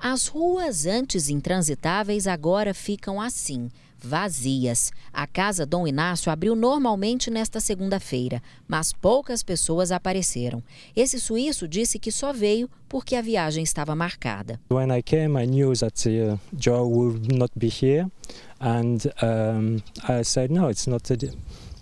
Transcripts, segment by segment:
As ruas antes intransitáveis agora ficam assim, vazias. A Casa Dom Inácio abriu normalmente nesta segunda-feira, mas poucas pessoas apareceram. Esse suíço disse que só veio porque a viagem estava marcada. When I came, I knew that the uh, Joe would not be here, and um, I said no, it's not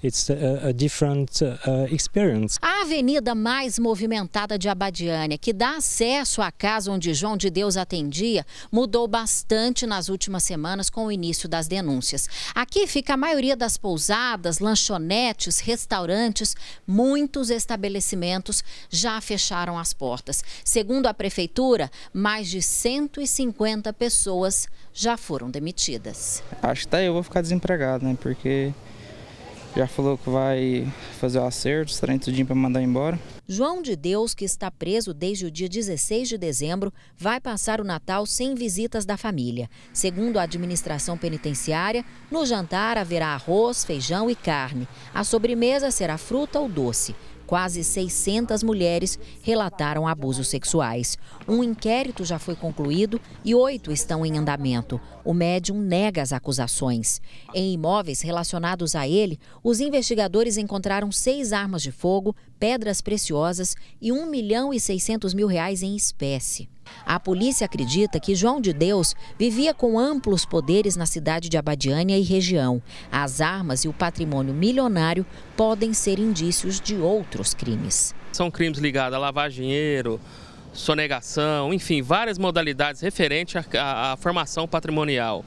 It's a, a different uh, experience. A avenida mais movimentada de Abadiânia, que dá acesso à casa onde João de Deus atendia, mudou bastante nas últimas semanas com o início das denúncias. Aqui fica a maioria das pousadas, lanchonetes, restaurantes, muitos estabelecimentos já fecharam as portas. Segundo a prefeitura, mais de 150 pessoas já foram demitidas. Acho que tá até eu vou ficar desempregado, né? Porque já falou que vai fazer o acerto, estarei tudinho para mandar embora. João de Deus, que está preso desde o dia 16 de dezembro, vai passar o Natal sem visitas da família. Segundo a administração penitenciária, no jantar haverá arroz, feijão e carne. A sobremesa será fruta ou doce quase 600 mulheres relataram abusos sexuais. Um inquérito já foi concluído e oito estão em andamento. O médium nega as acusações. Em imóveis relacionados a ele, os investigadores encontraram seis armas de fogo, pedras preciosas e 1 milhão e 600 mil reais em espécie. A polícia acredita que João de Deus vivia com amplos poderes na cidade de Abadiânia e região. As armas e o patrimônio milionário podem ser indícios de outros crimes. São crimes ligados a lavar dinheiro, sonegação, enfim, várias modalidades referentes à, à, à formação patrimonial.